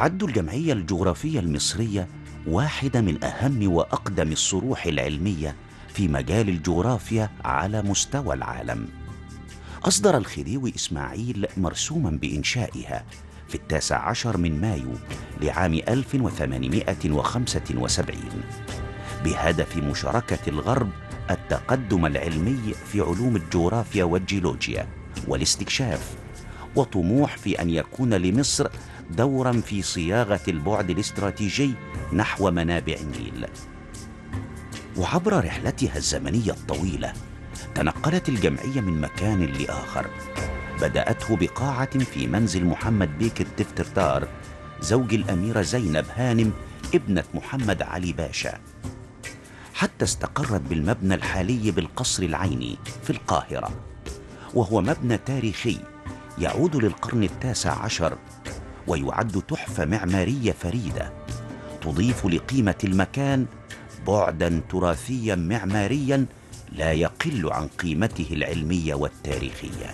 تعد الجمعية الجغرافية المصرية واحدة من أهم وأقدم الصروح العلمية في مجال الجغرافيا على مستوى العالم أصدر الخديوي إسماعيل مرسوما بإنشائها في التاسع عشر من مايو لعام 1875 بهدف مشاركة الغرب التقدم العلمي في علوم الجغرافيا والجيولوجيا والاستكشاف وطموح في أن يكون لمصر دورا في صياغة البعد الاستراتيجي نحو منابع النيل وعبر رحلتها الزمنية الطويلة تنقلت الجمعية من مكان لآخر بدأته بقاعة في منزل محمد بيك التفترتار زوج الأميرة زينب هانم ابنة محمد علي باشا حتى استقرت بالمبنى الحالي بالقصر العيني في القاهرة وهو مبنى تاريخي يعود للقرن التاسع عشر ويعد تحفة معمارية فريدة تضيف لقيمة المكان بعدا تراثيا معماريا لا يقل عن قيمته العلمية والتاريخية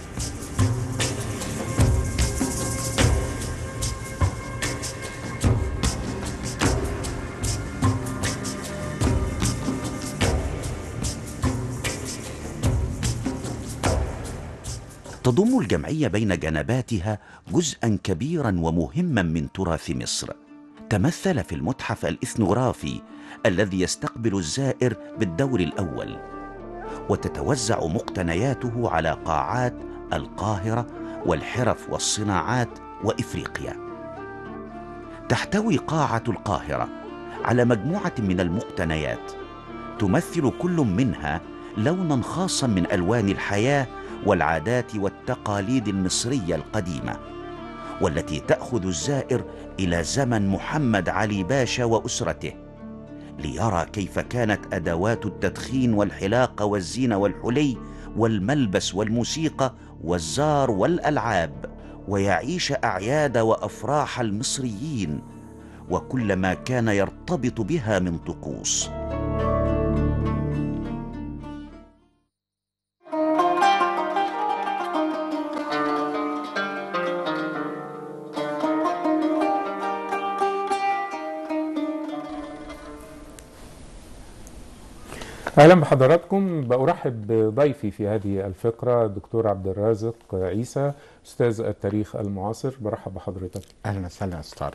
تضم الجمعية بين جنباتها جزءا كبيرا ومهما من تراث مصر تمثل في المتحف الاثنوغرافي الذي يستقبل الزائر بالدور الأول وتتوزع مقتنياته على قاعات القاهرة والحرف والصناعات وإفريقيا تحتوي قاعة القاهرة على مجموعة من المقتنيات تمثل كل منها لونا خاصا من ألوان الحياة والعادات والتقاليد المصرية القديمة والتي تأخذ الزائر إلى زمن محمد علي باشا وأسرته ليرى كيف كانت أدوات التدخين والحلاقة والزينة والحلي والملبس والموسيقى والزار والألعاب ويعيش أعياد وأفراح المصريين وكل ما كان يرتبط بها من طقوس اهلا بحضراتكم بارحب بضيفي في هذه الفقره الدكتور عبد الرازق عيسى استاذ التاريخ المعاصر برحب بحضرتك اهلا وسهلا استاذ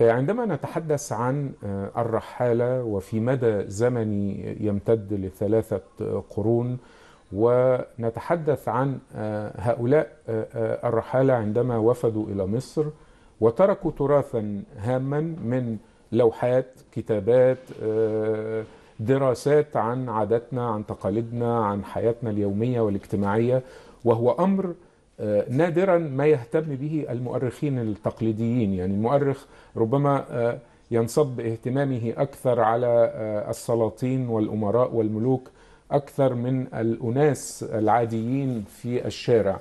آه، عندما نتحدث عن آه، الرحاله وفي مدى زمني يمتد لثلاثه قرون ونتحدث عن آه، هؤلاء الرحاله عندما وفدوا الى مصر وتركوا تراثا هاما من لوحات كتابات دراسات عن عاداتنا عن تقاليدنا عن حياتنا اليوميه والاجتماعيه وهو امر آه، نادرا ما يهتم به المؤرخين التقليديين يعني المؤرخ ربما آه، ينصب اهتمامه اكثر على آه، السلاطين والامراء والملوك اكثر من الاناس العاديين في الشارع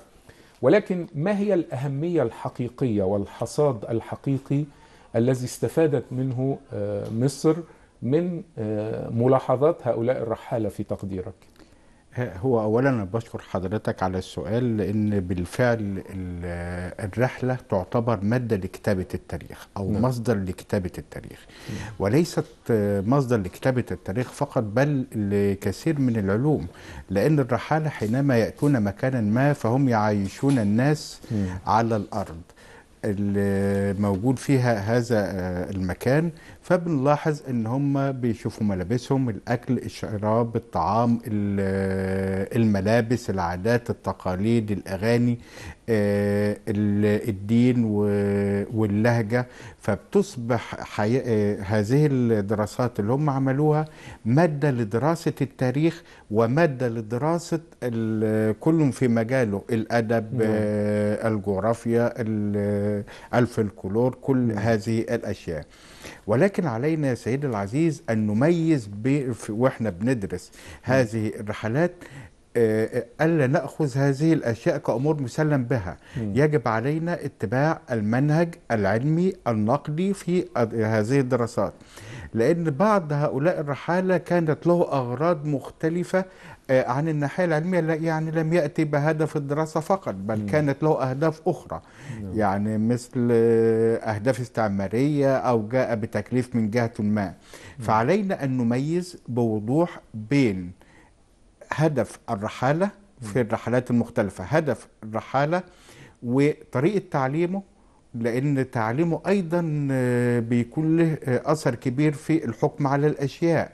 ولكن ما هي الاهميه الحقيقيه والحصاد الحقيقي الذي استفادت منه مصر من آه، ملاحظات هؤلاء الرحالة في تقديرك هو أولا أنا بشكر حضرتك على السؤال لأن بالفعل آه، الرحلة تعتبر مادة لكتابة التاريخ أو نعم. مصدر لكتابة التاريخ نعم. وليست آه، مصدر لكتابة التاريخ فقط بل لكثير من العلوم لأن الرحالة حينما يأتون مكانا ما فهم يعيشون الناس نعم. على الأرض الموجود فيها هذا المكان فبنلاحظ ان هم بيشوفوا ملابسهم الاكل الشراب الطعام الملابس العادات التقاليد الاغاني آه، الدين واللهجه فبتصبح حي... آه، هذه الدراسات اللي هم عملوها ماده لدراسه التاريخ وماده لدراسه كل في مجاله الادب نعم. آه، الجغرافيا الفلكلور كل نعم. هذه الاشياء ولكن علينا يا سيدي العزيز أن نميز وإحنا بندرس هذه الرحلات آه، آه، ألا نأخذ هذه الأشياء كأمور مسلم بها يجب علينا اتباع المنهج العلمي النقدي في هذه الدراسات لأن بعض هؤلاء الرحالة كانت له أغراض مختلفة آه، عن الناحية العلمية يعني لم يأتي بهدف الدراسة فقط بل كانت له أهداف أخرى نعم. يعني مثل آه، أهداف استعمارية أو جاء بتكليف من جهة ما فعلينا أن نميز بوضوح بين هدف الرحالة في الرحلات المختلفة هدف الرحالة وطريقة تعليمه لأن تعليمه أيضا آه، بيكون له أثر كبير في الحكم على الأشياء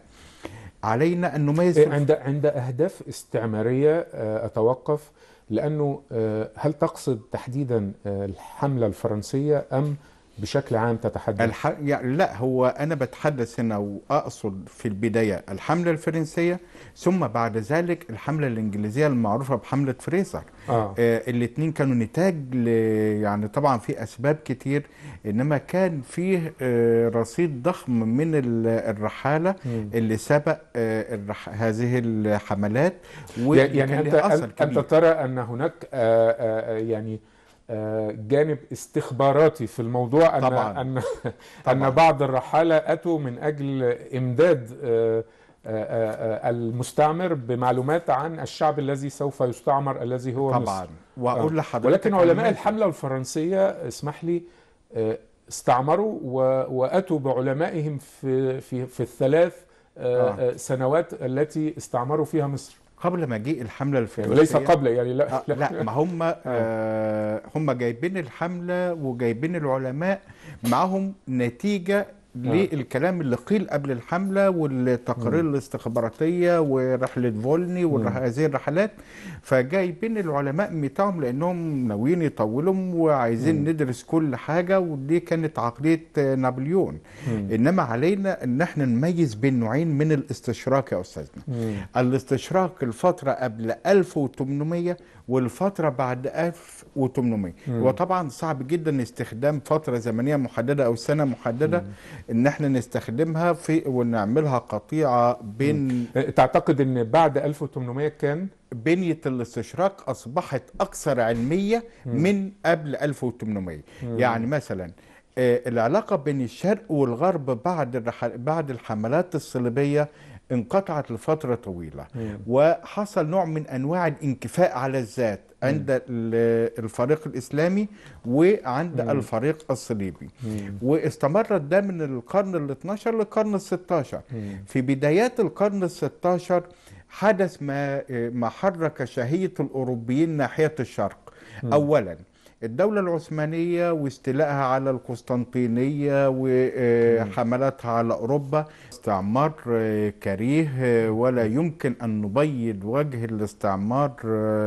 علينا أن نميز إيه، عند عند أهداف استعمارية آه، أتوقف لأنه آه، هل تقصد تحديدا آه، الحملة الفرنسية أم بشكل عام تتحدث الح... يعني لا هو أنا بتحدث هنا وأقصد في البداية الحملة الفرنسية ثم بعد ذلك الحملة الإنجليزية المعروفة بحملة فريزر آه. آه الاثنين كانوا نتاج ل... يعني طبعا في أسباب كتير إنما كان فيه آه رصيد ضخم من الرحالة م. اللي سبق آه الرح... هذه الحملات و... يعني أنت, أنت ترى أن هناك آه آه, آه، يعني آه، جانب استخباراتي في الموضوع أن طبعاً. أن طبعاً. أن بعض الرحالة أتوا من أجل إمداد آه، آه، المستعمر بمعلومات عن الشعب الذي سوف يستعمر الذي هو طبعا مصر. واقول لحضرتك ولكن علماء الحمله الفرنسيه اسمح لي استعمروا واتوا بعلمائهم في في في الثلاث سنوات التي استعمروا فيها مصر قبل ما جه الحمله الفرنسيه ليس قبل يعني لا آه لا ما هم آه. آه هم جايبين الحمله وجايبين العلماء معاهم نتيجه آه. للكلام اللي قيل قبل الحملة والتقارير الاستخباراتية ورحلة فولني وهذه الرحلات فجايبين العلماء بتاعهم لأنهم ناويين يطولهم وعايزين م. ندرس كل حاجة ودي كانت عقلية نابليون م. إنما علينا إن احنا نميز بين نوعين من الاستشراك يا أستاذنا م. الاستشراك الفترة قبل 1800 والفترة بعد 1800 وطبعا صعب جدا استخدام فترة زمنية محددة أو سنة محددة إن احنا نستخدمها في ونعملها قطيعة بين إيه، تعتقد إن بعد 1800 كان بنية الاستشراق أصبحت أكثر علمية من قبل 1800 يعني مثلا إيه، العلاقة بين الشرق والغرب بعد بعد الحملات الصليبية انقطعت لفترة طويلة وحصل نوع من أنواع الانكفاء على الذات عند الفريق الإسلامي وعند الفريق الصليبي واستمرت ده من القرن ال 12 للقرن ال 16 في بدايات القرن ال 16 حدث ما ما حرك شهية الأوروبيين ناحية الشرق أولا الدولة العثمانية واستيلائها على القسطنطينية وحملاتها على أوروبا استعمار كريه ولا يمكن أن نبيض وجه الاستعمار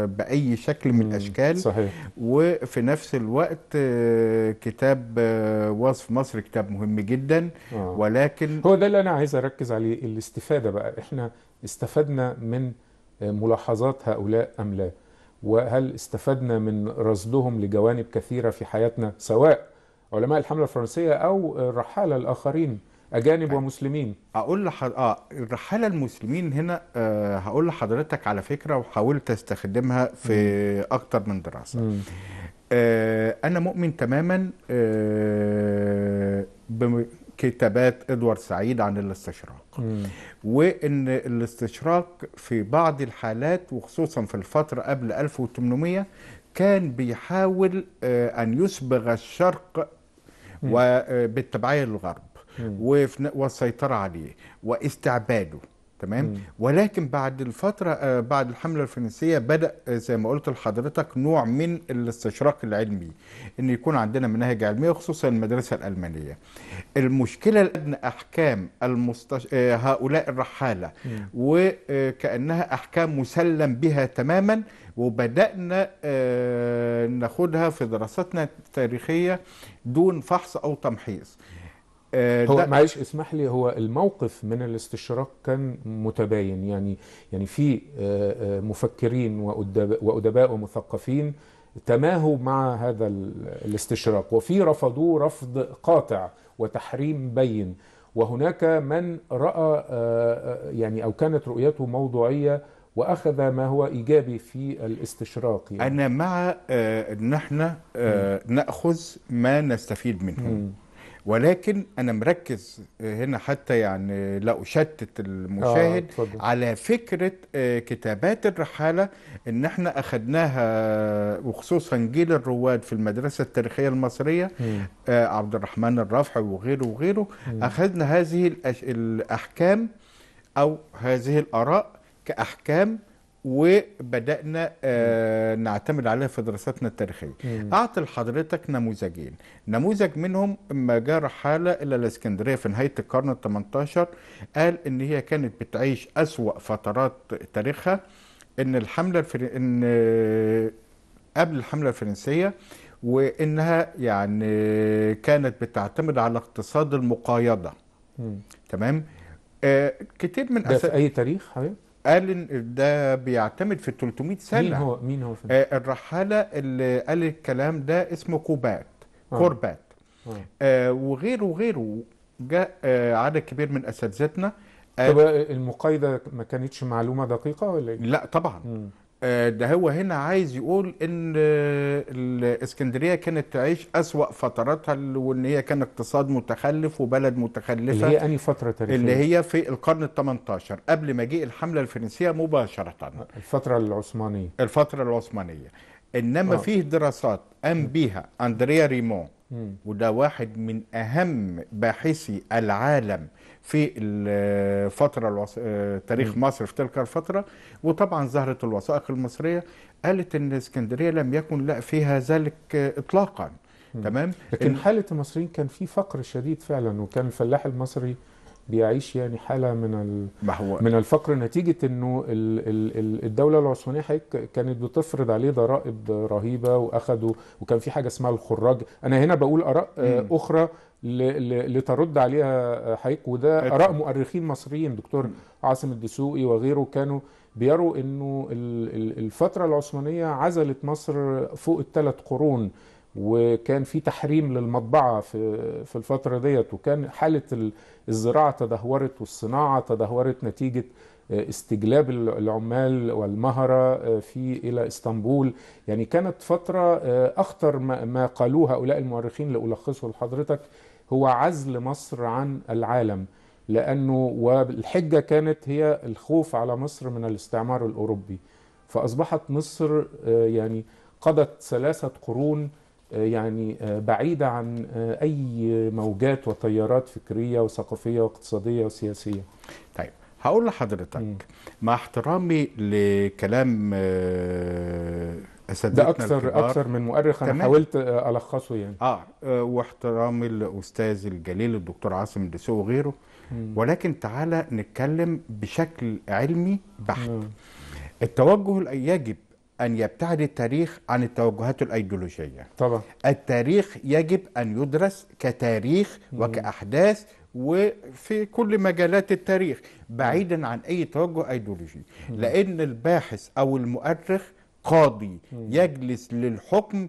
بأي شكل من الأشكال صحيح. وفي نفس الوقت كتاب وصف مصر كتاب مهم جدا آه. ولكن هو ده اللي أنا عايز أركز عليه الاستفادة بقى إحنا استفدنا من ملاحظات هؤلاء أم لا وهل استفدنا من رصدهم لجوانب كثيرة في حياتنا سواء علماء الحملة الفرنسية أو الرحالة الآخرين أجانب ومسلمين أقول لحض... آه الرحالة المسلمين هنا آه هقول لحضرتك على فكرة وحاولت أستخدمها في أكثر أكتر من دراسة مم. آه أنا مؤمن تماما آه بم... كتابات ادوارد سعيد عن الاستشراق م. وان الاستشراق في بعض الحالات وخصوصا في الفتره قبل 1800 كان بيحاول آه، ان يسبغ الشرق وبالتبعيه آه، للغرب والسيطره عليه واستعباده تمام مم. ولكن بعد الفتره آه، بعد الحمله الفرنسيه بدا زي ما قلت لحضرتك نوع من الاستشراق العلمي ان يكون عندنا مناهج علميه خصوصا المدرسه الالمانيه المشكله لأن احكام المستش... آه، هؤلاء الرحاله مم. وكانها احكام مسلم بها تماما وبدانا آه، ناخدها في دراستنا التاريخيه دون فحص او تمحيص آه، هو معلش اسمح لي هو الموقف من الاستشراق كان متباين يعني يعني في آه، آه، مفكرين وادباء ومثقفين تماهوا مع هذا الاستشراق وفي رفضوه رفض قاطع وتحريم بين وهناك من راى يعني او كانت رؤيته موضوعيه واخذ ما هو ايجابي في الاستشراق يعني. انا مع ان احنا ناخذ ما نستفيد منه ولكن انا مركز هنا حتى يعني لا اشتت المشاهد آه، على فكره آه، كتابات الرحاله ان احنا اخذناها وخصوصا جيل الرواد في المدرسه التاريخيه المصريه آه عبد الرحمن الرافعي وغيره وغيره مم. اخذنا هذه الاحكام او هذه الاراء كاحكام وبدانا آه، نعتمد عليها في دراساتنا التاريخيه اعطي لحضرتك نموذجين نموذج منهم ما جرى حاله الى الاسكندريه في نهايه القرن ال18 قال ان هي كانت بتعيش اسوا فترات تاريخها ان الحمله الفر... ان آه، قبل الحمله الفرنسيه وانها يعني كانت بتعتمد على اقتصاد المقايضه تمام آه كتير من ده أسا... في اي تاريخ حبيب قال ان ده بيعتمد في 300 سنه مين هو مين هو في آه الرحاله اللي قال الكلام ده اسمه كوبات آه. كوربات آه. آه وغيره وغيره جاء آه عدد كبير من اساتذتنا طب المقايضه ما كانتش معلومه دقيقه ولا ايه؟ لا طبعا مم. آه، ده هو هنا عايز يقول ان آه، الاسكندريه كانت تعيش اسوا فتراتها وان هي كان اقتصاد متخلف وبلد متخلفه اللي هي انهي فتره تاريخيه اللي هي في القرن ال18 قبل مجيء الحمله الفرنسيه مباشره الفتره العثمانيه الفتره العثمانيه انما آه. فيه دراسات قام بيها اندريا ريمون وده واحد من اهم باحثي العالم في الفترة الوص... آه، تاريخ مصر في تلك الفترة وطبعا ظهرت الوثائق المصرية قالت ان اسكندرية لم يكن لا فيها ذلك آه، اطلاقا تمام لكن حالة المصريين كان في فقر شديد فعلا وكان الفلاح المصري بيعيش يعني حاله من من الفقر نتيجه انه الدوله العثمانيه كانت بتفرض عليه ضرائب رهيبه واخدوا وكان في حاجه اسمها الخراج انا هنا بقول اراء اخرى لترد عليها حقيقة وده اراء مؤرخين مصريين دكتور عاصم الدسوقي وغيره كانوا بيروا انه الفتره العثمانيه عزلت مصر فوق الثلاث قرون وكان في تحريم للمطبعه في في الفتره ديت وكان حاله الزراعه تدهورت والصناعه تدهورت نتيجه آه، استجلاب العمال والمهره آه، في الى اسطنبول يعني كانت فتره آه، اخطر ما قالوه هؤلاء المؤرخين لالخصه لحضرتك هو عزل مصر عن العالم لانه والحجه كانت هي الخوف على مصر من الاستعمار الاوروبي فاصبحت مصر يعني قضت ثلاثه قرون آه، يعني آه، بعيدة عن آه، أي موجات وتيارات فكرية وثقافية واقتصادية وسياسية طيب هقول لحضرتك مع احترامي لكلام اساتذتنا ده اكثر اكثر من مؤرخ انا تمام. حاولت الخصه يعني اه واحترامي للاستاذ الجليل الدكتور عاصم دسو وغيره ولكن تعالى نتكلم بشكل علمي بحت التوجه يجب أن يبتعد التاريخ عن التوجهات الأيديولوجية طبعا التاريخ يجب أن يدرس كتاريخ وكأحداث وفي كل مجالات التاريخ بعيدا عن أي توجه أيديولوجي لأن الباحث أو المؤرخ قاضي يجلس للحكم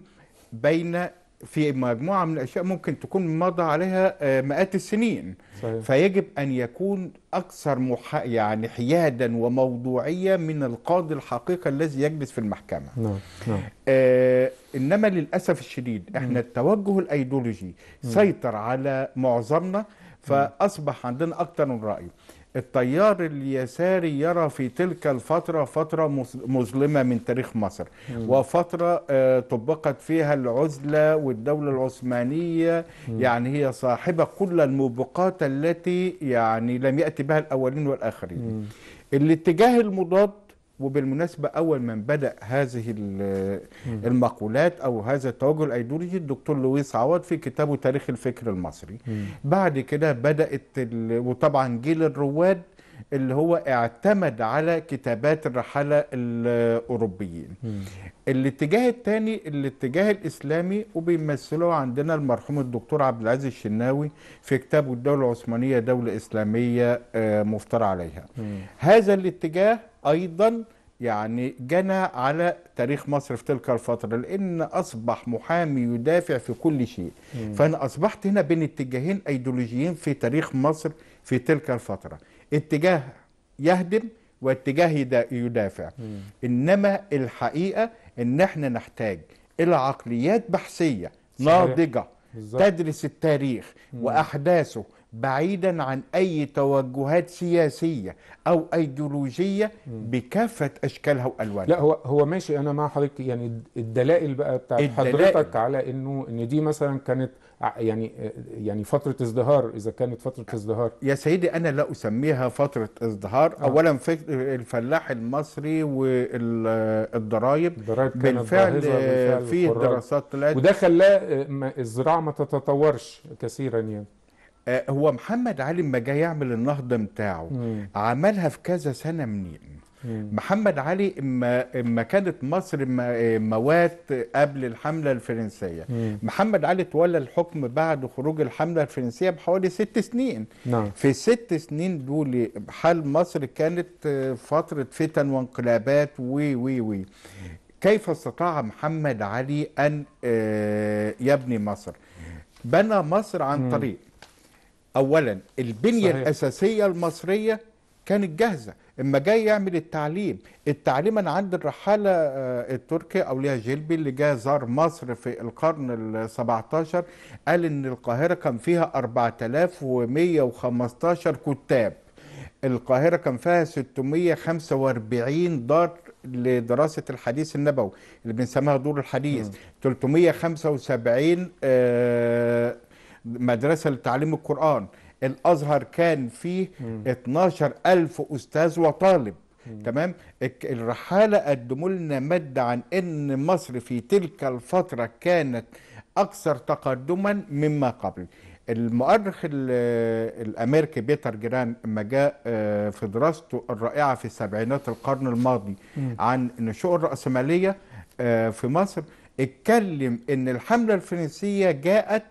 بين في مجموعه من الاشياء ممكن تكون مضى عليها آه، مئات السنين صحيح. فيجب ان يكون اكثر مح... يعني حيادا وموضوعيه من القاضي الحقيقي الذي يجلس في المحكمه نعم. نعم. آه انما للاسف الشديد احنا التوجه الايديولوجي سيطر على معظمنا فاصبح عندنا اكثر من راي التيار اليساري يرى في تلك الفترة فترة مظلمة من تاريخ مصر وفترة آه، طبقت فيها العزلة والدولة العثمانية يعني هي صاحبة كل الموبقات التي يعني لم يأتي بها الأولين والآخرين الاتجاه المضاد وبالمناسبة أول من بدأ هذه المقولات أو هذا التوجه الأيديولوجي الدكتور لويس عوض في كتابه تاريخ الفكر المصري بعد كده بدأت وطبعا جيل الرواد اللي هو اعتمد على كتابات الرحالة الأوروبيين الاتجاه الثاني الاتجاه الإسلامي وبيمثله عندنا المرحوم الدكتور عبد العزيز الشناوي في كتابه الدولة العثمانية دولة إسلامية آه، مفترى عليها هذا الاتجاه أيضا يعني جنى على تاريخ مصر في تلك الفترة لأن أصبح محامي يدافع في كل شيء مم. فأنا أصبحت هنا بين اتجاهين أيديولوجيين في تاريخ مصر في تلك الفترة اتجاه يهدم واتجاه يدافع مم. انما الحقيقه ان احنا نحتاج الى عقليات بحثيه ناضجه تدرس التاريخ مم. واحداثه بعيدا عن اي توجهات سياسيه او ايديولوجيه بكافه اشكالها والوانها لا هو هو ماشي انا مع حضرتك يعني الدلائل بقى بتاعت حضرتك على انه ان دي مثلا كانت يعني آه، يعني فتره ازدهار اذا كانت فتره ازدهار يا سيدي انا لا اسميها فتره ازدهار آه. اولا الفلاح المصري والضرايب بالفعل, بالفعل في دراسات طلعت وده خلاه آه، الزراعه ما تتطورش كثيرا يعني آه، هو محمد علي ما جه يعمل النهضه بتاعه عملها في كذا سنه منين محمد علي اما اما كانت مصر موات قبل الحمله الفرنسيه محمد علي تولى الحكم بعد خروج الحمله الفرنسيه بحوالي ست سنين نعم. في الست سنين دول حال مصر كانت فتره فتن وانقلابات و و و كيف استطاع محمد علي ان آه، يبني مصر بنى مصر عن طريق اولا البنيه صحيح. الاساسيه المصريه كانت جاهزه اما جاي يعمل التعليم التعليم انا عند الرحاله آه، التركي اولياء جلبي اللي جه زار مصر في القرن ال 17 قال ان القاهره كان فيها 4115 كتاب القاهره كان فيها 645 دار لدراسة الحديث النبوي اللي بنسميها دور الحديث م. 375 آه، مدرسة لتعليم القرآن الازهر كان فيه 12000 استاذ وطالب تمام الرحاله قدموا لنا ماده عن ان مصر في تلك الفتره كانت اكثر تقدما مما قبل المؤرخ الامريكي بيتر جيران لما جاء آه، في دراسته الرائعه في سبعينات القرن الماضي عن نشوء الراسماليه آه، في مصر اتكلم ان الحمله الفرنسيه جاءت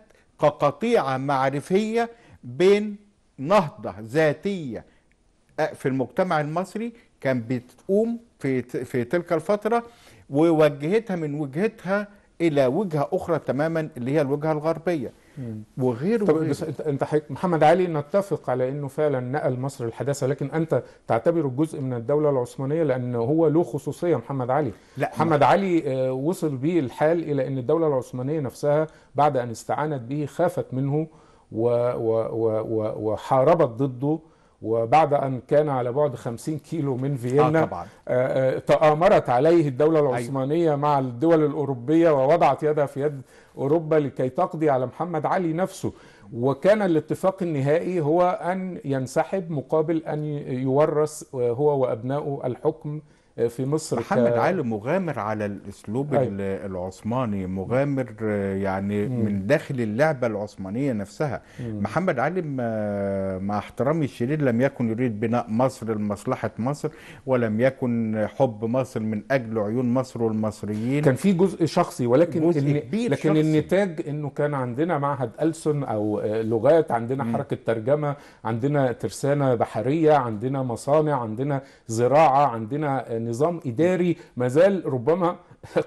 كقطيعه معرفيه بين نهضة ذاتية آه، في المجتمع المصري كان بتقوم في في تلك الفترة ووجهتها من وجهتها إلى وجهة أخرى تماما اللي هي الوجهة الغربية وغير طب وغير. بس انت محمد علي نتفق على انه فعلا نقل مصر الحداثه لكن انت تعتبره جزء من الدوله العثمانيه لان هو له خصوصيه محمد علي لا محمد ما. علي آه، وصل به الحال الى ان الدوله العثمانيه نفسها بعد ان استعانت به خافت منه وحاربت ضده وبعد أن كان على بعد 50 كيلو من فيينا آه طبعا. آه، آه، تآمرت عليه الدولة أيوه. العثمانية أيوة. مع الدول الأوروبية ووضعت يدها في يد أوروبا لكي تقضي على محمد علي نفسه وكان الاتفاق النهائي هو أن ينسحب مقابل أن يورث آه، هو وأبنائه الحكم آه، في مصر محمد ك... علي مغامر على الاسلوب أيوة. العثماني مغامر آه، يعني مم. من داخل اللعبه العثمانيه نفسها مم. محمد علي آه، مع احترامي الشديد لم يكن يريد بناء مصر لمصلحه مصر ولم يكن حب مصر من اجل عيون مصر والمصريين كان في جزء شخصي ولكن جزء إن... كبير لكن شخصي. النتاج انه كان عندنا معهد ألسن او لغات عندنا مم. حركه ترجمه عندنا ترسانه بحريه عندنا مصانع عندنا زراعه عندنا نظام اداري ما زال ربما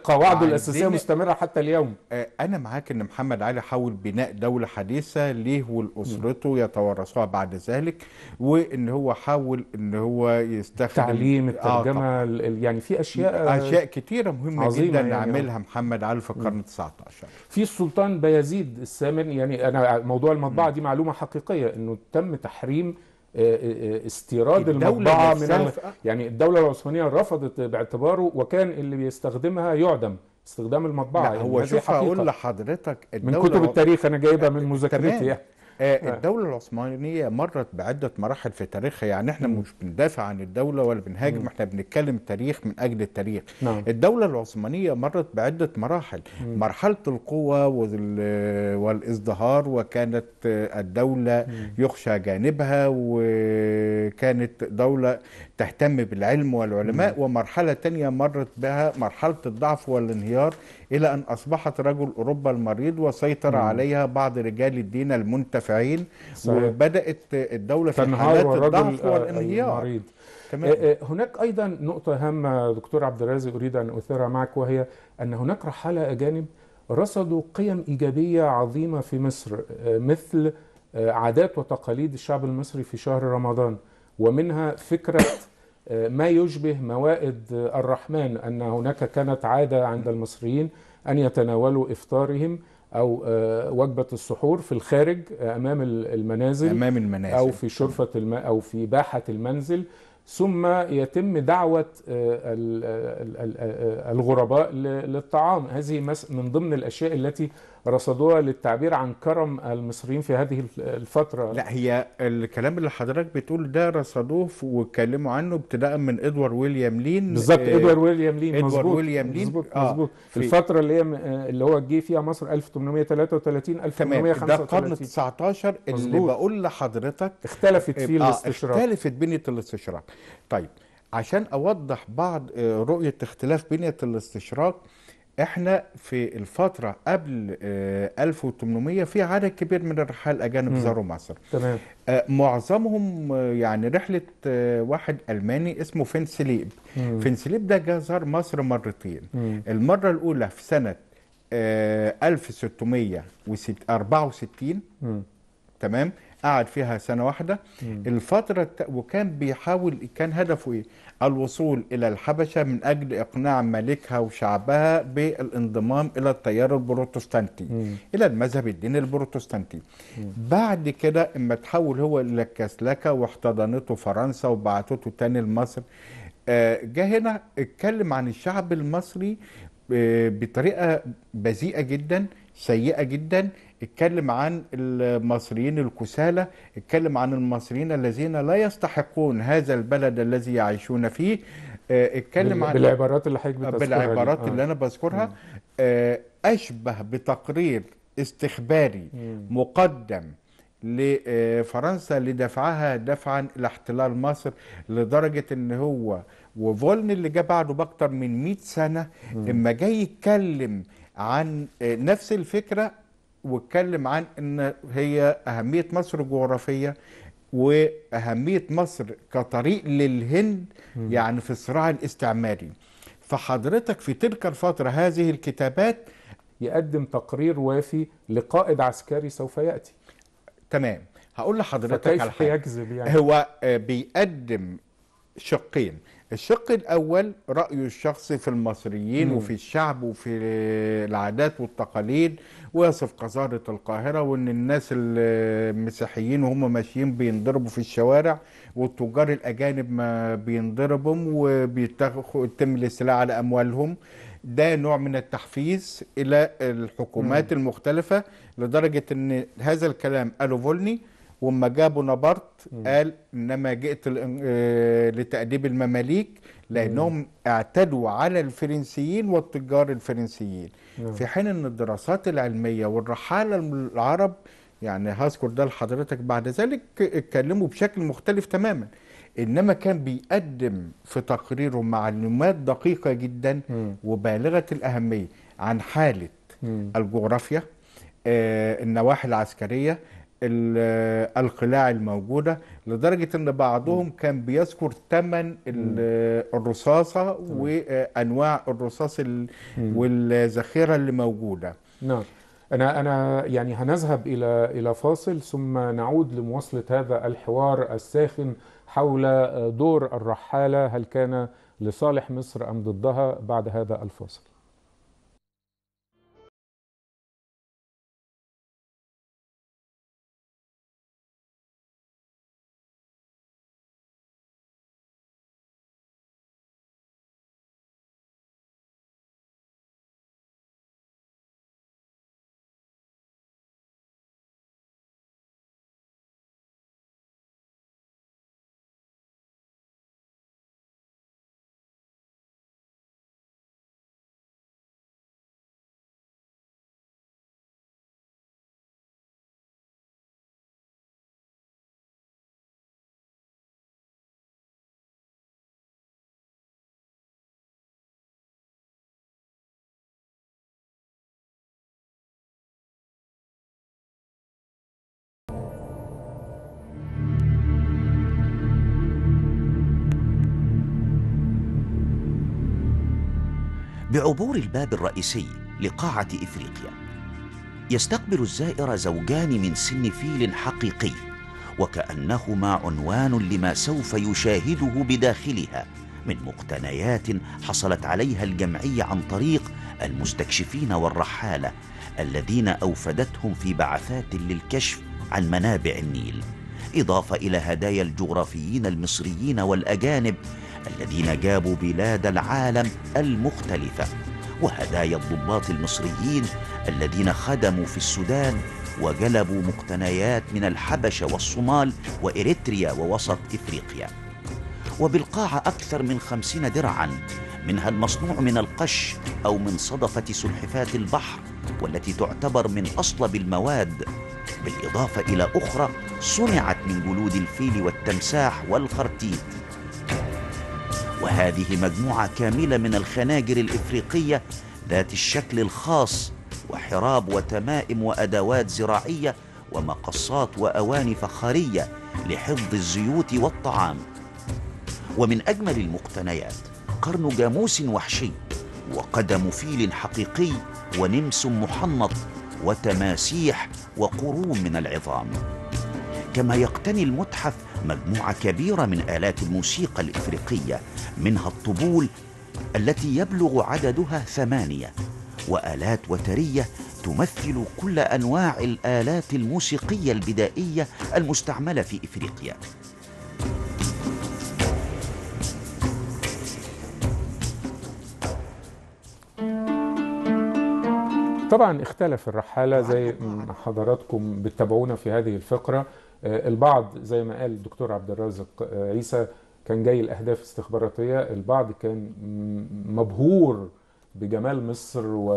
قواعده الاساسيه مستمره حتى اليوم آه، انا معاك ان محمد علي حاول بناء دوله حديثه ليه ولاسرته يتورثوها بعد ذلك وان هو حاول ان هو يستخدم التعليم آه، الترجمه آه يعني في اشياء اشياء كثيره مهمه عظيمة جدا يعني عملها محمد علي في القرن ال 19 في السلطان بايزيد الثامن يعني انا موضوع المطبعه دي معلومه حقيقيه انه تم تحريم آه، آه، آه، استيراد المطبعه من يعني الدوله العثمانيه رفضت باعتباره وكان اللي بيستخدمها يعدم استخدام المطبعه لا يعني هو شوف هقول لحضرتك من كتب التاريخ انا جايبها من مذاكرتي يعني آه، آه. الدولة العثمانية مرت بعدة مراحل في تاريخها يعني احنا مش بندافع عن الدولة ولا بنهاجم احنا بنتكلم تاريخ من أجل التاريخ نعم. الدولة العثمانية مرت بعدة مراحل مم. مرحلة القوة والازدهار وكانت الدولة مم. يخشى جانبها وكانت دولة تهتم بالعلم والعلماء ومرحلة تانية مرت بها مرحلة الضعف والانهيار إلى أن أصبحت رجل أوروبا المريض وسيطر مم. عليها بعض رجال الدين المنتفعين صحيح. وبدأت الدولة في حالات الضعف والانهيار المريض. تمام. إيه، إيه، هناك أيضا نقطة هامة دكتور عبد الرازق أريد أن أثيرها معك وهي أن هناك رحالة أجانب رصدوا قيم إيجابية عظيمة في مصر إيه، مثل عادات وتقاليد الشعب المصري في شهر رمضان ومنها فكرة آه، ما يشبه موائد آه، الرحمن أن هناك كانت عادة عند المصريين أن يتناولوا إفطارهم أو آه، وجبة السحور في الخارج أمام المنازل أمام المنازل أو في شرفة الم... أو في باحة المنزل ثم يتم دعوة الغرباء للطعام هذه من ضمن الأشياء التي رصدوها للتعبير عن كرم المصريين في هذه الفترة لا هي الكلام اللي حضرتك بتقول ده رصدوه واتكلموا عنه ابتداء من ادوارد ويليام لين بالظبط اه ادوارد ويليام لين ادوارد ويليام لين مظبوط آه الفترة اللي هي آه، اللي هو جه فيها مصر 1833 1835 ده القرن 19 اللي بقول لحضرتك اختلفت فيه آه, آه، الاستشراق اختلفت بنية الاستشراق طيب عشان اوضح بعض آه، رؤية اختلاف بنية الاستشراق احنا في الفتره قبل 1800 آه، في عدد كبير من الرحال الاجانب زاروا مصر تمام آه، معظمهم آه، يعني رحله واحد الماني اسمه فينسليب فينسليب ده جه زار مصر مرتين مم. المره الاولى في سنه 1664 تمام قعد فيها سنه واحده مم. الفتره وكان بيحاول كان هدفه ايه الوصول الى الحبشه من اجل اقناع ملكها وشعبها بالانضمام الى التيار البروتستانتي مم. الى المذهب الديني البروتستانتي مم. بعد كده اما تحول هو الى الكسلكه واحتضنته فرنسا وبعتته تاني لمصر آه، جه هنا اتكلم عن الشعب المصري آه، بطريقه بذيئه جدا سيئه جدا اتكلم عن المصريين الكسالى اتكلم عن المصريين الذين لا يستحقون هذا البلد الذي يعيشون فيه آه، اتكلم عن بالعبارات اللي حضرتك بتذكرها بالعبارات دي. اللي آه. انا بذكرها آه، اشبه بتقرير استخباري مم. مقدم لفرنسا لدفعها دفعا لاحتلال مصر لدرجه ان هو وفولن اللي جه بعده باكتر من 100 سنه اما جاي يتكلم عن نفس الفكره واتكلم عن ان هي اهميه مصر الجغرافيه واهميه مصر كطريق للهند م. يعني في الصراع الاستعماري فحضرتك في تلك الفتره هذه الكتابات يقدم تقرير وافي لقائد عسكري سوف ياتي تمام هقول لحضرتك على حاجه يعني هو آه، بيقدم شقين الشق الأول رأي الشخصي في المصريين مم. وفي الشعب وفي العادات والتقاليد ويصف قذارة القاهرة وأن الناس المسيحيين وهم ماشيين بينضربوا في الشوارع والتجار الأجانب ما بينضربهم وبيتم الاستيلاء على أموالهم ده نوع من التحفيز إلى الحكومات مم. المختلفة لدرجة أن هذا الكلام قاله فولني وما جاء بونابرت قال انما جئت آه، لتأديب المماليك لانهم اعتدوا على الفرنسيين والتجار الفرنسيين نعم. في حين ان الدراسات العلميه والرحاله العرب يعني هذكر ده لحضرتك بعد ذلك اتكلموا بشكل مختلف تماما انما كان بيقدم في تقريره معلومات دقيقه جدا وبالغه الاهميه عن حاله الجغرافيا آه، النواحي العسكريه القلاع الموجوده لدرجه ان بعضهم كان بيذكر ثمن الرصاصه وانواع الرصاص والذخيره اللي موجوده نعم انا انا يعني هنذهب الى الى فاصل ثم نعود لمواصله هذا الحوار الساخن حول آه، دور الرحاله هل كان لصالح مصر ام ضدها بعد هذا الفاصل بعبور الباب الرئيسي لقاعة إفريقيا يستقبل الزائر زوجان من سن فيل حقيقي وكأنهما عنوان لما سوف يشاهده بداخلها من مقتنيات حصلت عليها الجمعية عن طريق المستكشفين والرحالة الذين أوفدتهم في بعثات للكشف عن منابع النيل إضافة إلى هدايا الجغرافيين المصريين والأجانب الذين جابوا بلاد العالم المختلفة وهدايا الضباط المصريين الذين خدموا في السودان وجلبوا مقتنيات من الحبشة والصومال وإريتريا ووسط إفريقيا وبالقاعة أكثر من خمسين درعاً منها المصنوع من القش أو من صدفة سلحفاة البحر والتي تعتبر من أصلب المواد بالإضافة إلى أخرى صنعت من جلود الفيل والتمساح والخرتيت وهذه مجموعة كاملة من الخناجر الإفريقية ذات الشكل الخاص وحراب وتمائم وأدوات زراعية ومقصات وأواني فخارية لحفظ الزيوت والطعام ومن أجمل المقتنيات قرن جاموس وحشي وقدم فيل حقيقي ونمس محنط وتماسيح وقرون من العظام كما يقتني المتحف مجموعة كبيرة من آلات الموسيقى الإفريقية منها الطبول التي يبلغ عددها ثمانية وآلات وترية تمثل كل أنواع الآلات الموسيقية البدائية المستعملة في إفريقيا طبعا اختلف الرحالة زي حضراتكم بتتابعونا في هذه الفقرة آه، البعض زي ما قال الدكتور عبد الرازق آه، عيسى كان جاي الاهداف استخباراتيه البعض كان مبهور بجمال مصر و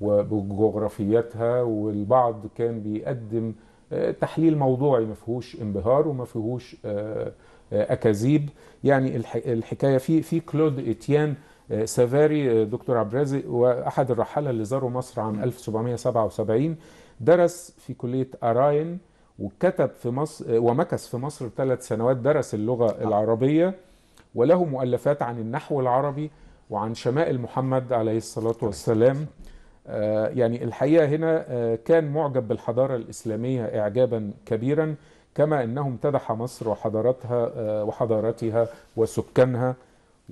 وبجغرافيتها والبعض كان بيقدم آه، تحليل موضوعي ما فيهوش انبهار وما فيهوش اكاذيب يعني الحكايه في في كلود اتيان سافاري دكتور عبد الرازق واحد الرحاله اللي زاروا مصر عام 1777 درس في كليه اراين وكتب في مصر ومكث في مصر ثلاث سنوات درس اللغة نعم. العربية وله مؤلفات عن النحو العربي وعن شمائل محمد عليه الصلاة والسلام آه، يعني الحقيقة هنا آه، كان معجب بالحضارة الإسلامية إعجابا كبيرا كما أنه امتدح مصر وحضارتها آه، وحضارتها وسكانها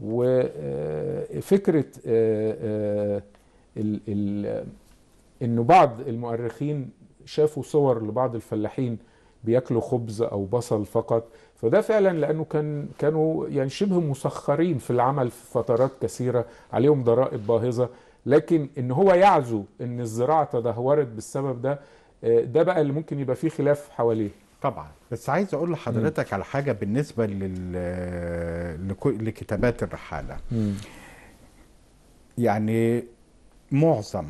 وفكرة أنه بعض المؤرخين شافوا صور لبعض الفلاحين بياكلوا خبز او بصل فقط فده فعلا لانه كان كانوا يعني شبه مسخرين في العمل في فترات كثيره عليهم ضرائب باهظه لكن ان هو يعزو ان الزراعه تدهورت بالسبب ده آه، ده بقى اللي ممكن يبقى فيه خلاف حواليه طبعا بس عايز اقول لحضرتك على حاجه بالنسبه لل... آه، لكتابات الرحاله م. يعني معظم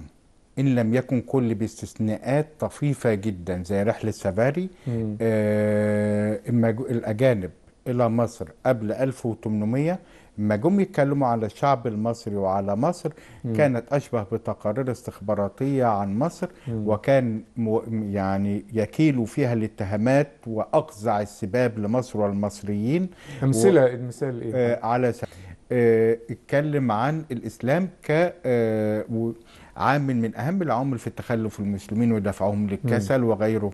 ان لم يكن كل باستثناءات طفيفه جدا زي رحله سفاري آه الاجانب الى مصر قبل 1800 لما جم يتكلموا على الشعب المصري وعلى مصر م. كانت اشبه بتقارير استخباراتيه عن مصر م. وكان يعني يكيلوا فيها الاتهامات واقزع السباب لمصر والمصريين امثله و... المثال ايه؟ آه على س... آه اتكلم عن الاسلام ك آه و... عامل من أهم العوامل في التخلف المسلمين ودفعهم للكسل وغيره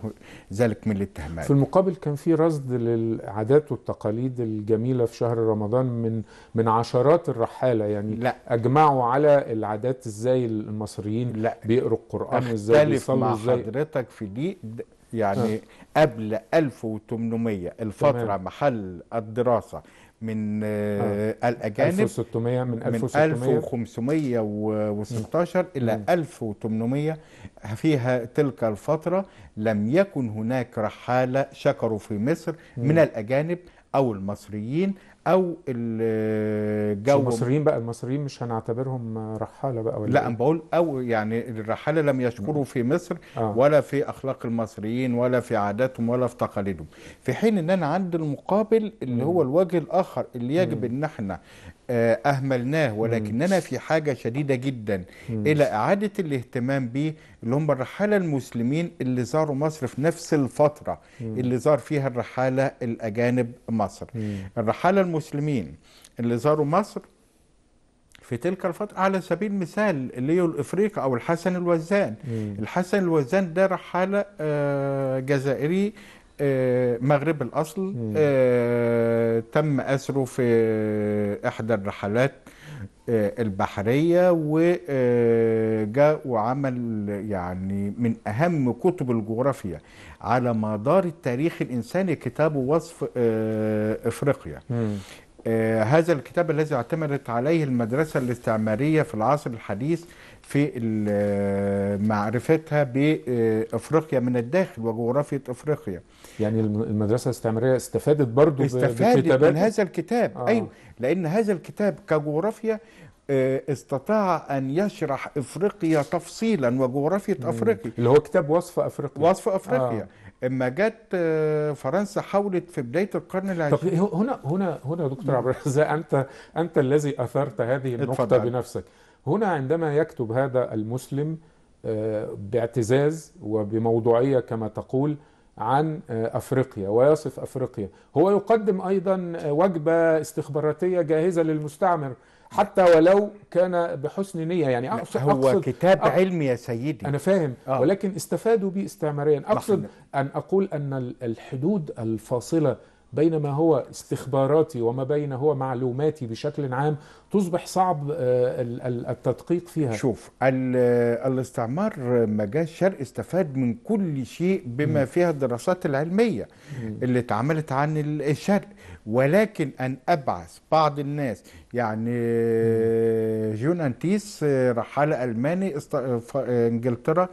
ذلك من الاتهامات في المقابل كان في رصد للعادات والتقاليد الجميلة في شهر رمضان من من عشرات الرحالة يعني لا. أجمعوا على العادات إزاي المصريين لا. بيقروا القرآن إزاي بيصلوا إزاي حضرتك في دي يعني آه. قبل 1800 الفترة تمام. محل الدراسة من آه. آه. الاجانب 1600 من 1600 1516 الى 1800 فيها تلك الفتره لم يكن هناك رحاله شكروا في مصر من الاجانب او المصريين او الجو المصريين بقى المصريين مش هنعتبرهم رحاله بقى ولا لا إيه؟ انا بقول او يعني الرحاله لم يشكروا في مصر آه. ولا في اخلاق المصريين ولا في عاداتهم ولا في تقاليدهم في حين ان انا عندي المقابل اللي هو الوجه الاخر اللي يجب ان احنا آه، أهملناه ولكننا في حاجة شديدة جدا مم. إلى إعادة الاهتمام به اللي هم الرحالة المسلمين اللي زاروا مصر في نفس الفترة مم. اللي زار فيها الرحالة الأجانب مصر مم. الرحالة المسلمين اللي زاروا مصر في تلك الفترة على سبيل المثال ليو الإفريقي أو الحسن الوزان مم. الحسن الوزان ده رحالة آه، جزائري آه، مغرب الأصل آه، تم أسره في آه، إحدى الرحلات البحرية وجاء وعمل يعني من أهم كتب الجغرافيا على مدار التاريخ الإنساني كتابه وصف إفريقيا آه، هذا الكتاب الذي اعتمدت عليه المدرسة الاستعمارية في العصر الحديث في آه، معرفتها بافريقيا من الداخل وجغرافيه افريقيا. يعني المدرسه الاستعماريه استفادت برضو استفادت من هذا الكتاب آه. ايوه لان هذا الكتاب كجغرافيا آه، استطاع ان يشرح افريقيا تفصيلا وجغرافيه افريقيا اللي هو كتاب وصف افريقيا وصف افريقيا آه. اما جت آه، فرنسا حاولت في بدايه القرن العشرين طب هنا هنا هنا دكتور نعم. عبد الرزاق انت انت الذي اثرت هذه النقطه اتفضل. بنفسك هنا عندما يكتب هذا المسلم آه، باعتزاز وبموضوعيه كما تقول عن آه، افريقيا ويصف افريقيا هو يقدم ايضا وجبه استخباراتيه جاهزه للمستعمر حتى ولو كان بحسن نيه يعني اقصد هو أقصد كتاب أقصد علمي يا سيدي انا فاهم آه. ولكن استفادوا به استعماريا اقصد محمد. ان اقول ان الحدود الفاصله بين ما هو استخباراتي وما بين هو معلوماتي بشكل عام تصبح صعب آه، التدقيق فيها شوف الاستعمار ما جاء الشرق استفاد من كل شيء بما فيها الدراسات العلمية اللي اتعملت عن الشرق ولكن أن أبعث بعض الناس يعني جون انتيس رحالة ألماني إنجلترا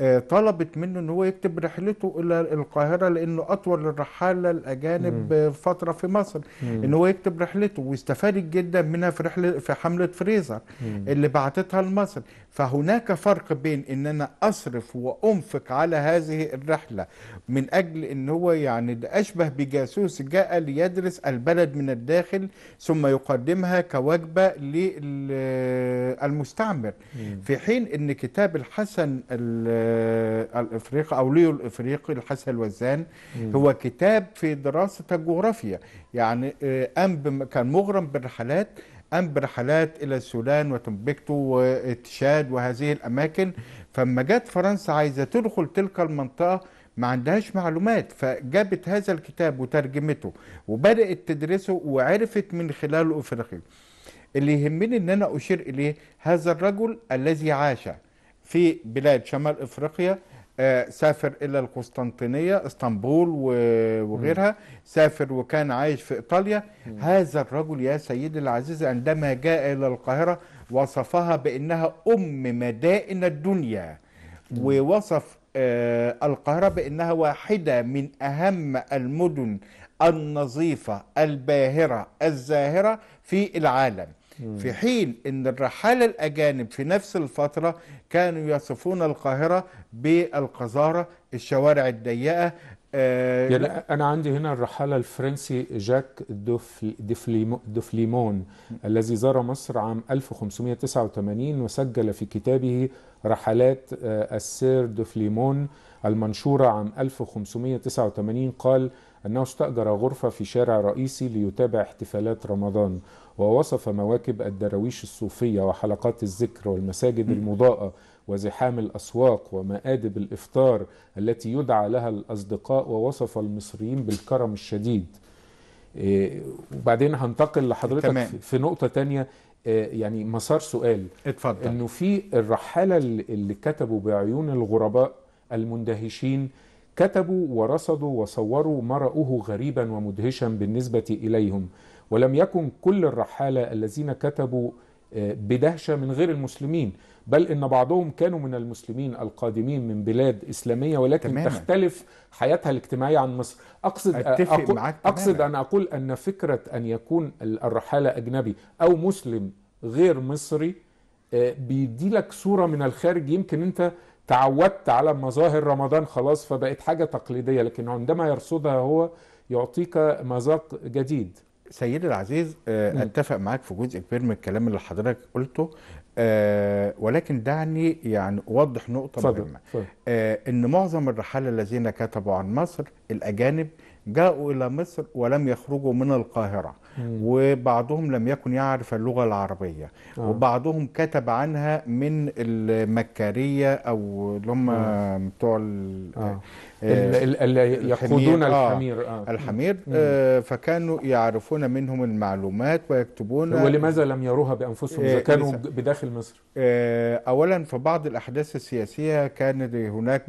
آه، طلبت منه ان هو يكتب رحلته الى القاهره لانه اطول الرحاله الاجانب مم. آه، فتره في مصر مم. ان هو يكتب رحلته واستفادت جدا منها في رحله في حمله فريزر مم. اللي بعتتها لمصر فهناك فرق بين ان انا اصرف وانفق على هذه الرحله من اجل ان هو يعني ده اشبه بجاسوس جاء ليدرس البلد من الداخل ثم يقدمها كوجبة للمستعمر في حين أن كتاب الحسن الإفريقي أو ليو الإفريقي الحسن الوزان هو كتاب في دراسة الجغرافيا يعني قام آه، كان مغرم بالرحلات قام برحلات الى السودان وتمبكتو وتشاد وهذه الاماكن فلما جت فرنسا عايزه تدخل تلك المنطقه ما عندهاش معلومات فجابت هذا الكتاب وترجمته وبدات تدرسه وعرفت من خلاله افريقيا اللي يهمني ان انا اشير اليه هذا الرجل الذي عاش في بلاد شمال افريقيا آه سافر الى القسطنطينيه اسطنبول وغيرها سافر وكان عايش في ايطاليا هذا الرجل يا سيدي العزيز عندما جاء الى القاهره وصفها بانها ام مدائن الدنيا ووصف آه، القاهرة بأنها واحدة من أهم المدن النظيفة الباهرة الزاهرة في العالم في حين أن الرحالة الأجانب في نفس الفترة كانوا يصفون القاهرة بالقذارة الشوارع الضيقة آه يعني انا عندي هنا الرحاله الفرنسي جاك دوفليمون, الذي زار مصر عام 1589 وسجل في كتابه رحلات آه السير دوفليمون المنشوره عام 1589 قال انه استاجر غرفه في شارع رئيسي ليتابع احتفالات رمضان ووصف مواكب الدراويش الصوفيه وحلقات الذكر والمساجد المضاءه وزحام الأسواق ومآدب الإفطار التي يدعى لها الأصدقاء ووصف المصريين بالكرم الشديد إيه، وبعدين هنتقل لحضرتك تمام. في نقطة تانية إيه، يعني مسار سؤال اتفضل انه في الرحالة اللي كتبوا بعيون الغرباء المندهشين كتبوا ورصدوا وصوروا ما رأوه غريبا ومدهشا بالنسبة إليهم ولم يكن كل الرحالة الذين كتبوا إيه، بدهشة من غير المسلمين بل إن بعضهم كانوا من المسلمين القادمين من بلاد إسلامية ولكن تماما. تختلف حياتها الاجتماعية عن مصر أقصد, أقول معك أقصد أن أقول أن فكرة أن يكون الرحالة أجنبي أو مسلم غير مصري آه، بيدي لك صورة من الخارج يمكن أنت تعودت على مظاهر رمضان خلاص فبقت حاجة تقليدية لكن عندما يرصدها هو يعطيك مذاق جديد سيدي العزيز آه، اتفق معاك في جزء كبير من الكلام اللي حضرتك قلته آه ولكن دعني يعني اوضح نقطه فضل. مهمه فضل. آه ان معظم الرحاله الذين كتبوا عن مصر الاجانب جاءوا الى مصر ولم يخرجوا من القاهره مم. وبعضهم لم يكن يعرف اللغه العربيه آه. وبعضهم كتب عنها من المكاريه او اللي هم آه. بتوع آه. آه، يقودون الحمير آه الحمير آه. آه فكانوا يعرفون منهم المعلومات ويكتبون ولماذا لم يروها بانفسهم آه، اذا كانوا بداخل مصر؟ آه اولا في بعض الاحداث السياسيه كان هناك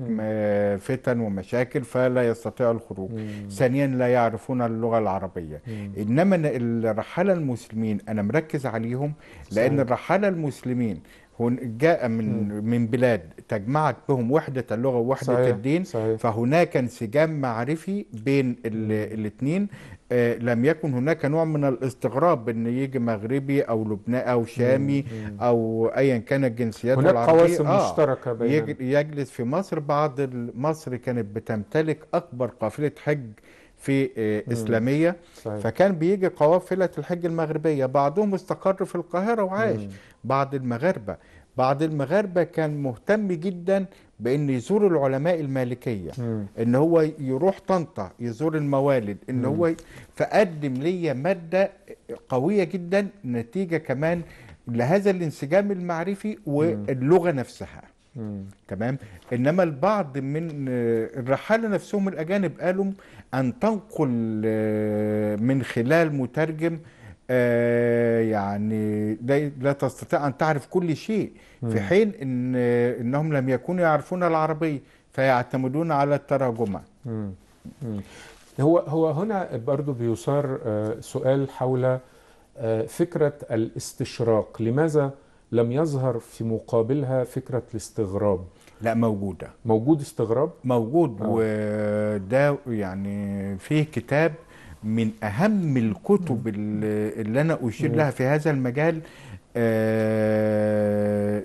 فتن ومشاكل فلا يستطيع الخروج ثانيا لا يعرفون اللغه العربيه انما الرحاله المسلمين انا مركز عليهم لان الرحاله المسلمين جاء من م. من بلاد تجمعت بهم وحده اللغه ووحده صحيح. الدين صحيح. فهناك انسجام معرفي بين الاثنين آه لم يكن هناك نوع من الاستغراب ان يجي مغربي او لبناني او شامي م. او ايا كانت جنسياته هناك العربيه هناك قواسم آه مشتركه بينهم يجلس في مصر بعض مصر كانت بتمتلك اكبر قافله حج في آه، اسلاميه صحيح. فكان بيجي قوافله الحج المغربيه بعضهم استقر في القاهره وعاش بعض المغاربة بعض المغاربة كان مهتم جدا بأن يزور العلماء المالكية م. أن هو يروح طنطا يزور الموالد أن م. هو فقدم لي مادة قوية جدا نتيجة كمان لهذا الانسجام المعرفي واللغة نفسها تمام انما البعض من الرحاله نفسهم الاجانب قالوا ان تنقل آه، من خلال مترجم آه، يعني لا تستطيع أن تعرف كل شيء في حين إن آه، إنهم لم يكونوا يعرفون العربية فيعتمدون على التراجمه هو هو هنا برضو بيثار آه، سؤال حول فكرة الاستشراق لماذا لم يظهر في مقابلها فكرة الاستغراب لا موجودة موجود استغراب موجود آه. وده يعني فيه كتاب من أهم الكتب نعم. اللي أنا أشير نعم. لها في هذا المجال آه،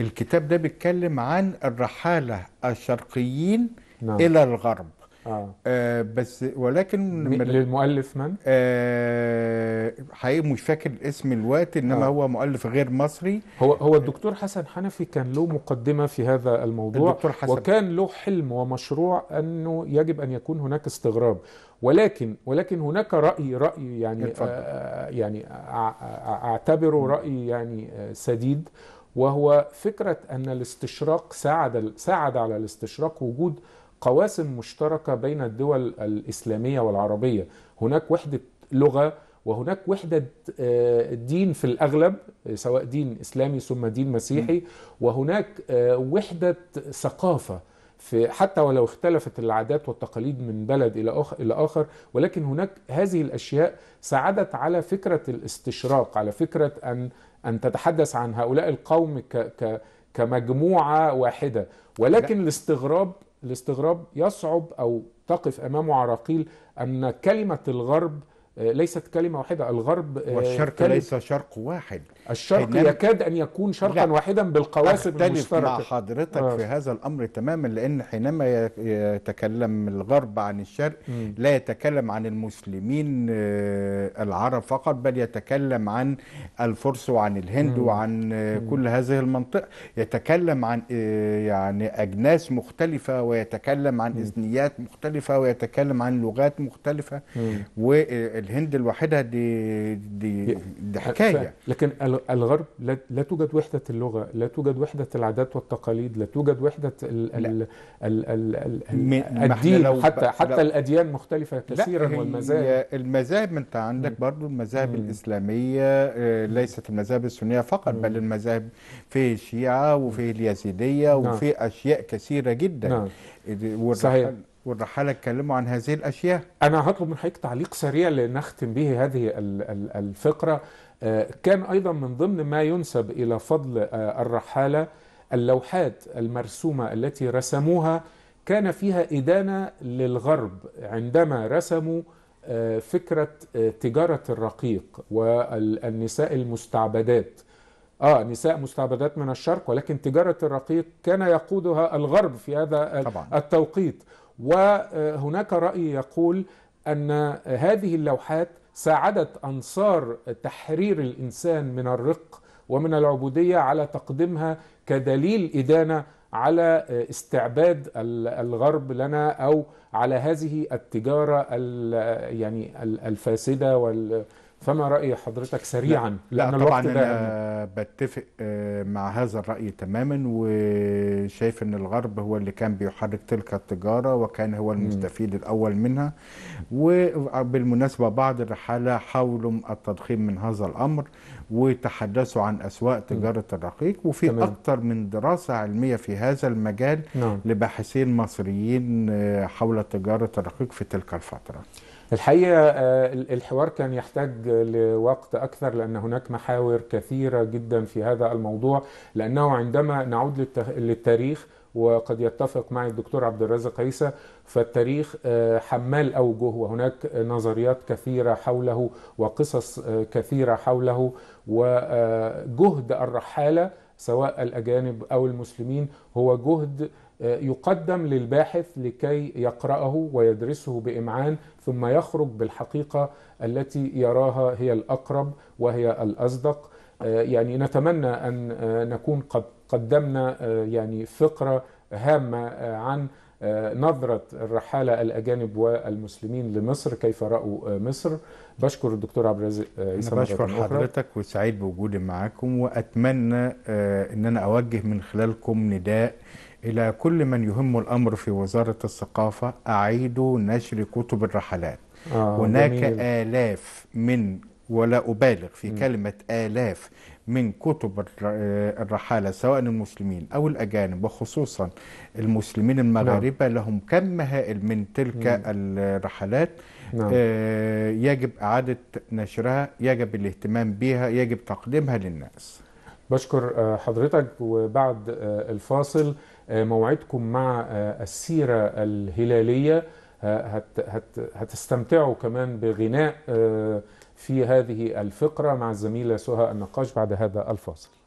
الكتاب ده بيتكلم عن الرحالة الشرقيين نعم. إلى الغرب آه. آه بس ولكن للمؤلف من؟ آه حقيقي مش فاكر اسم الوقت انما آه. هو مؤلف غير مصري هو هو الدكتور حسن حنفي كان له مقدمه في هذا الموضوع الدكتور حسن. وكان له حلم ومشروع انه يجب ان يكون هناك استغراب ولكن ولكن هناك راي راي يعني آه يعني اعتبره راي يعني آه، سديد وهو فكره ان الاستشراق ساعد ساعد على الاستشراق وجود قواسم مشتركة بين الدول الإسلامية والعربية هناك وحدة لغة وهناك وحدة آه، دين في الأغلب سواء دين إسلامي ثم دين مسيحي وهناك آه، وحدة ثقافة في حتى ولو اختلفت العادات والتقاليد من بلد الى اخر الى اخر ولكن هناك هذه الاشياء ساعدت على فكره الاستشراق على فكره ان ان تتحدث عن هؤلاء القوم ك كمجموعه واحده ولكن الاستغراب الاستغراب يصعب أو تقف أمامه عراقيل أن كلمة الغرب آه، ليست كلمة واحدة الغرب آه، والشرق ليس شرق واحد الشرق يكاد ان يكون شرقا واحدا بالقواسم المشتركه مع حضرتك آه. في هذا الامر تماما لان حينما يتكلم الغرب عن الشرق م. لا يتكلم عن المسلمين آه، العرب فقط بل يتكلم عن الفرس وعن الهند م. وعن آه، كل هذه المنطقه يتكلم عن آه، يعني اجناس مختلفه ويتكلم عن اذنيات مختلفه ويتكلم عن لغات مختلفه م. والهند الواحده دي دي, دي حكايه لكن الغرب لا توجد وحدة اللغة لا توجد وحدة العادات والتقاليد لا توجد وحدة لا. الـ الـ الـ الـ الدين حتى حتى الأديان مختلفة كثيرا والمذاهب المذاهب انت عندك برضو المذاهب الإسلامية آه، ليست المذاهب السنية فقط بل المذاهب في الشيعة وفي اليزيدية نعم. وفي أشياء كثيرة جدا نعم. صحيح والرحالة اتكلموا عن هذه الأشياء أنا هطلب من حضرتك تعليق سريع لنختم به هذه الفقرة آه، كان أيضا من ضمن ما ينسب إلى فضل آه، الرحالة اللوحات المرسومة التي رسموها كان فيها إدانة للغرب عندما رسموا آه، فكرة تجارة الرقيق والنساء المستعبدات آه نساء مستعبدات من الشرق ولكن تجارة الرقيق كان يقودها الغرب في هذا طبعا. التوقيت وهناك رأي يقول أن هذه اللوحات ساعدت أنصار تحرير الإنسان من الرق ومن العبودية على تقديمها كدليل إدانة على استعباد الغرب لنا أو على هذه التجارة يعني الفاسدة فما راي حضرتك سريعا لا لان لا طبعا ده أنا بتفق آه، مع هذا الراي تماما وشايف ان الغرب هو اللي كان بيحرك تلك التجاره وكان هو المستفيد الاول منها وبالمناسبه بعض الرحاله حاولوا التضخيم من هذا الامر وتحدثوا عن اسواق تجاره الرقيق وفي تمام. اكثر من دراسه علميه في هذا المجال نعم. لباحثين مصريين آه، حول تجاره الرقيق في تلك الفتره الحقيقة آه، الحوار كان يحتاج لوقت أكثر لأن هناك محاور كثيرة جدا في هذا الموضوع لأنه عندما نعود للتاريخ وقد يتفق معي الدكتور عبد الرازق عيسى فالتاريخ آه، حمال اوجه وهناك نظريات كثيره حوله وقصص آه، كثيره حوله وجهد الرحاله سواء الاجانب او المسلمين هو جهد يقدم للباحث لكي يقرأه ويدرسه بإمعان ثم يخرج بالحقيقة التي يراها هي الأقرب وهي الأصدق آه، يعني نتمنى أن آه، نكون قد قدمنا آه، يعني فقرة هامة عن نظرة الرحالة الأجانب والمسلمين لمصر كيف رأوا مصر بشكر الدكتور عبد الرازق أنا بشكر حضرتك وسعيد بوجودي معاكم وأتمنى أن أنا أوجه من خلالكم نداء إلى كل من يهم الأمر في وزارة الثقافة أعيدوا نشر كتب الرحلات آه هناك جميل. آلاف من ولا أبالغ في م. كلمة آلاف من كتب الرحالة سواء المسلمين أو الأجانب وخصوصا المسلمين المغاربة نعم. لهم كم هائل من تلك م. الرحلات نعم. آه يجب إعادة نشرها يجب الاهتمام بها يجب تقديمها للناس بشكر آه، حضرتك وبعد آه، الفاصل آه، موعدكم مع السيرة الهلالية هتستمتعوا كمان بغناء في هذه الفقرة مع الزميلة سهى النقاش بعد هذا الفاصل